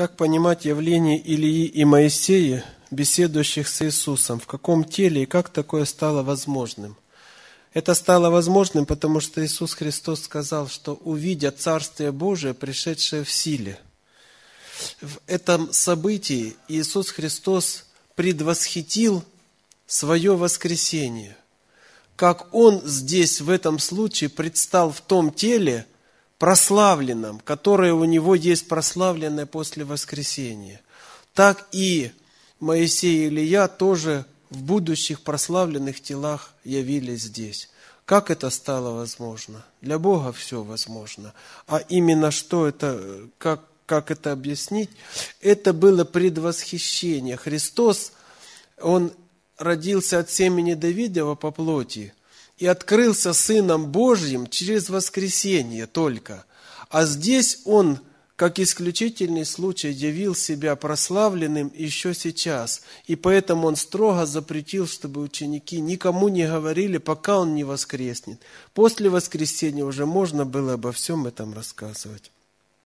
Как понимать явление Илии и Моисея, беседующих с Иисусом? В каком теле и как такое стало возможным? Это стало возможным, потому что Иисус Христос сказал, что увидя Царствие Божие, пришедшее в силе. В этом событии Иисус Христос предвосхитил свое воскресение. Как Он здесь в этом случае предстал в том теле – прославленном, которое у него есть прославленное после воскресения. Так и Моисей и Илья тоже в будущих прославленных телах явились здесь. Как это стало возможно? Для Бога все возможно. А именно что это, как, как это объяснить? Это было предвосхищение. Христос, Он родился от семени Давидова по плоти – и открылся Сыном Божьим через воскресение только. А здесь Он, как исключительный случай, явил себя прославленным еще сейчас, и поэтому Он строго запретил, чтобы ученики никому не говорили, пока Он не воскреснет. После воскресения уже можно было обо всем этом рассказывать.